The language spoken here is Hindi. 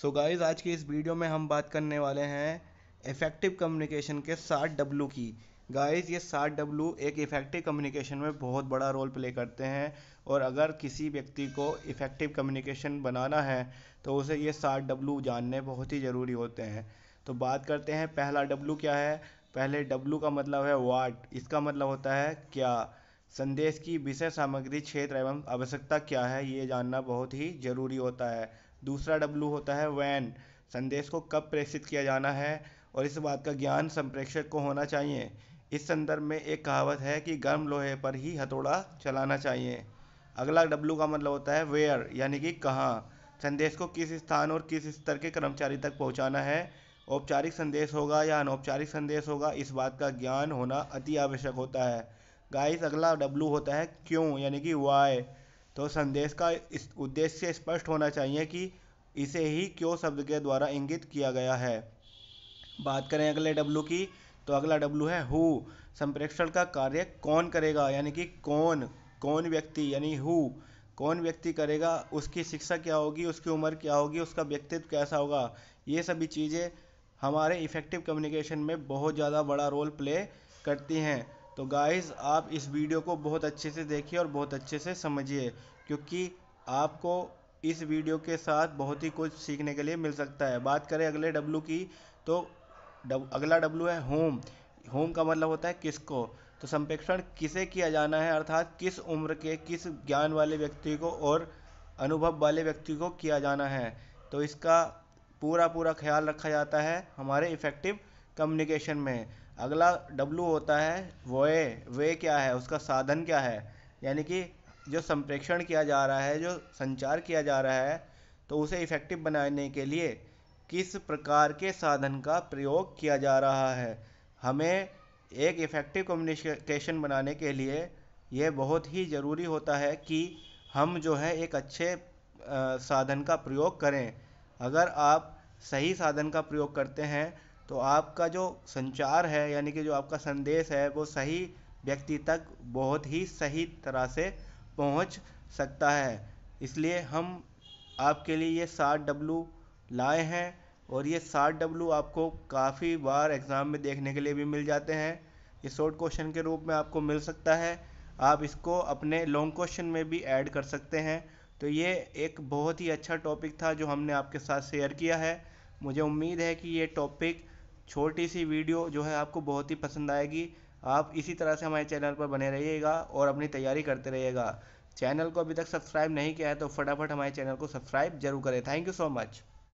सो so गाइज आज के इस वीडियो में हम बात करने वाले हैं इफ़ेक्टिव कम्युनिकेशन के सात डब्लू की गाइज ये सात डब्लू एक इफ़ेक्टिव कम्युनिकेशन में बहुत बड़ा रोल प्ले करते हैं और अगर किसी व्यक्ति को इफ़ेक्टिव कम्युनिकेशन बनाना है तो उसे ये सात डब्लू जानने बहुत ही ज़रूरी होते हैं तो बात करते हैं पहला डब्लू क्या है पहले डब्लू का मतलब है वाट इसका मतलब होता है क्या संदेश की विषय सामग्री क्षेत्र एवं आवश्यकता क्या है ये जानना बहुत ही ज़रूरी होता है दूसरा डब्लू होता है वैन संदेश को कब प्रेषित किया जाना है और इस बात का ज्ञान संप्रेक्षक को होना चाहिए इस संदर्भ में एक कहावत है कि गर्म लोहे पर ही हथौड़ा चलाना चाहिए अगला डब्लू का मतलब होता है वेयर यानी कि कहाँ संदेश को किस स्थान और किस स्तर के कर्मचारी तक पहुँचाना है औपचारिक संदेश होगा या अनौपचारिक संदेश होगा इस बात का ज्ञान होना अति आवश्यक होता है गाइस अगला डब्लू होता है क्यों यानी कि वाई तो संदेश का इस उद्देश्य स्पष्ट होना चाहिए कि इसे ही क्यों शब्द के द्वारा इंगित किया गया है बात करें अगले डब्लू की तो अगला डब्लू है हु संप्रेक्षण का कार्य कौन करेगा यानी कि कौन कौन व्यक्ति यानी हु कौन व्यक्ति करेगा उसकी शिक्षा क्या होगी उसकी उम्र क्या होगी उसका व्यक्तित्व कैसा होगा ये सभी चीज़ें हमारे इफ़ेक्टिव कम्युनिकेशन में बहुत ज़्यादा बड़ा रोल प्ले करती हैं तो गाइस आप इस वीडियो को बहुत अच्छे से देखिए और बहुत अच्छे से समझिए क्योंकि आपको इस वीडियो के साथ बहुत ही कुछ सीखने के लिए मिल सकता है बात करें अगले डब्लू की तो डब, अगला डब्लू है होम होम का मतलब होता है किसको तो संप्रेक्षण किसे किया जाना है अर्थात किस उम्र के किस ज्ञान वाले व्यक्ति को और अनुभव वाले व्यक्ति को किया जाना है तो इसका पूरा पूरा ख्याल रखा जाता है हमारे इफ़ेक्टिव कम्युनिकेशन में अगला डब्लू होता है वोए वे क्या है उसका साधन क्या है यानी कि जो संप्रेक्षण किया जा रहा है जो संचार किया जा रहा है तो उसे इफ़ेक्टिव बनाने के लिए किस प्रकार के साधन का प्रयोग किया जा रहा है हमें एक इफ़ेक्टिव कम्युनिकेशन बनाने के लिए यह बहुत ही ज़रूरी होता है कि हम जो है एक अच्छे साधन का प्रयोग करें अगर आप सही साधन का प्रयोग करते हैं तो आपका जो संचार है यानी कि जो आपका संदेश है वो सही व्यक्ति तक बहुत ही सही तरह से पहुंच सकता है इसलिए हम आपके लिए ये सात डब्लू लाए हैं और ये सात डब्लू आपको काफ़ी बार एग्ज़ाम में देखने के लिए भी मिल जाते हैं ये शॉर्ट क्वेश्चन के रूप में आपको मिल सकता है आप इसको अपने लॉन्ग क्वेश्चन में भी ऐड कर सकते हैं तो ये एक बहुत ही अच्छा टॉपिक था जो हमने आपके साथ शेयर किया है मुझे उम्मीद है कि ये टॉपिक छोटी सी वीडियो जो है आपको बहुत ही पसंद आएगी आप इसी तरह से हमारे चैनल पर बने रहिएगा और अपनी तैयारी करते रहिएगा चैनल को अभी तक सब्सक्राइब नहीं किया है तो फटाफट हमारे चैनल को सब्सक्राइब जरूर करें थैंक यू सो मच